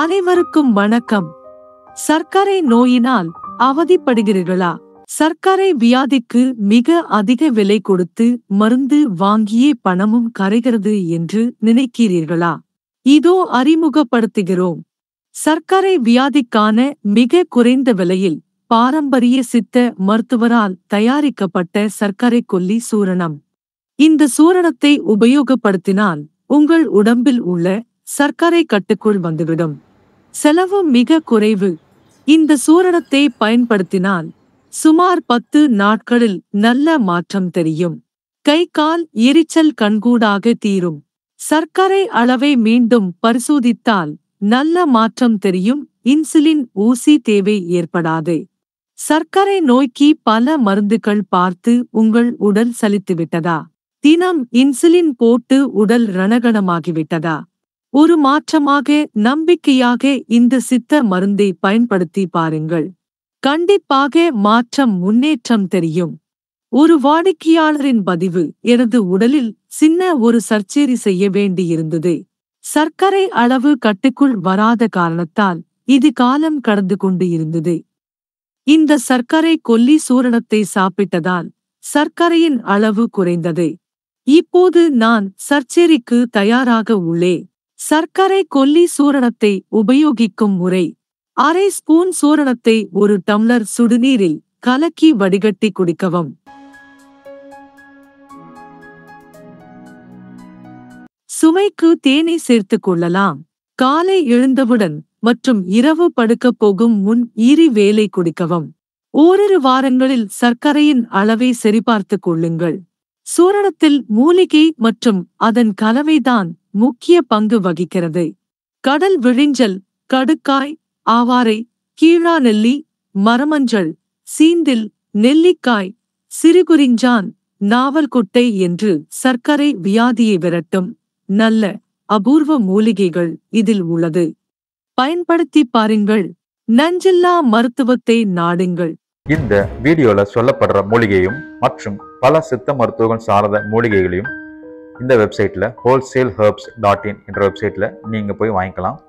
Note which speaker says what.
Speaker 1: அனைவருக்கும் வணக்கம் சர்க்கரை நோயினால் அவதிப்படுகிறீர்களா சர்க்கரை வியாதிக்கு மிக அதிக விலை கொடுத்து மருந்து வாங்கியே பணமும் கரைகிறது என்று நினைக்கிறீர்களா இதோ அறிமுகப்படுத்துகிறோம் சர்க்கரை வியாதிக்கான மிக குறைந்த விலையில் பாரம்பரிய சித்த மருத்துவரால் தயாரிக்கப்பட்ட சர்க்கரை கொல்லி சூரணம் இந்த சூரணத்தை உபயோகப்படுத்தினால் உங்கள் உடம்பில் உள்ள சர்க்கரை கட்டுக்குள் வந்துவிடும் செலவு மிக குறைவு இந்த சூரணத்தை பயன்படுத்தினால் சுமார் பத்து நாட்களில் நல்ல மாற்றம் தெரியும் கை கால் எரிச்சல் கண்கூடாக தீரும் சர்க்கரை அளவை மீண்டும் பரிசோதித்தால் நல்ல மாற்றம் தெரியும் இன்சுலின் ஊசி தேவை ஏற்படாது சர்க்கரை நோய்க்கு பல மருந்துகள் பார்த்து உங்கள் உடல் சலித்துவிட்டதா தினம் இன்சுலின் போட்டு உடல் ரணகணமாகிவிட்டதா ஒரு மாற்றமாக நம்பிக்கையாக இந்த சித்த மருந்தை பயன்படுத்தி பாருங்கள் கண்டிப்பாக மாற்றம் முன்னேற்றம் தெரியும் ஒரு வாடிக்கையாளரின் பதிவு எனது உடலில் சின்ன ஒரு சர்ச்சேரி செய்ய வேண்டியிருந்தது சர்க்கரை அளவு கட்டுக்குள் வராத காரணத்தால் இது காலம் கடந்து கொண்டு இருந்தது இந்த சர்க்கரை கொல்லி சூரணத்தை சாப்பிட்டதால் சர்க்கரையின் அளவு குறைந்தது இப்போது நான் சர்ச்சேரிக்கு தயாராக உள்ளே சர்க்கரை கொல்லி சூரணத்தை உபயோகிக்கும் முறை அரை ஸ்பூன் சூரணத்தை ஒரு டம்ளர் சுடுநீரில் கலக்கி வடிகட்டி குடிக்கவும் சுமைக்கு தேனை சேர்த்து கொள்ளலாம் காலை எழுந்தவுடன் மற்றும் இரவு படுக்கப் போகும் முன் ஈரி வேலை குடிக்கவும் ஓரிரு வாரங்களில் சர்க்கரையின் அளவை சரிபார்த்துக் கொள்ளுங்கள் சூரணத்தில் மூலிகை மற்றும் அதன் கலவைதான் முக்கிய பங்கு வகிக்கிறது கடல் விழிஞ்சல் கடுக்காய் ஆவாரை கீழா நெல்லி மரமஞ்சள் சீந்தில் நெல்லிக்காய் சிறுகுறிஞ்சான் நாவல்குட்டை என்று சர்க்கரை வியாதியை விரட்டும் நல்ல அபூர்வ மூலிகைகள் இதில் உள்ளது பயன்படுத்தி பாருங்கள் நஞ்சில்லா மருத்துவத்தை நாடுங்கள்
Speaker 2: இந்த வீடியோல சொல்லப்படுற மூலிகையும் மற்றும் பல சித்த மருத்துவங்கள் சார்ந்த மூலிகைகளையும் இந்த வெப்சைட்டில் ஹோல்சேல் ஹர்ப்ஸ் டாட் இன் என்ற வெப்சைட்டில் நீங்கள் போய் வாங்கிக்கலாம்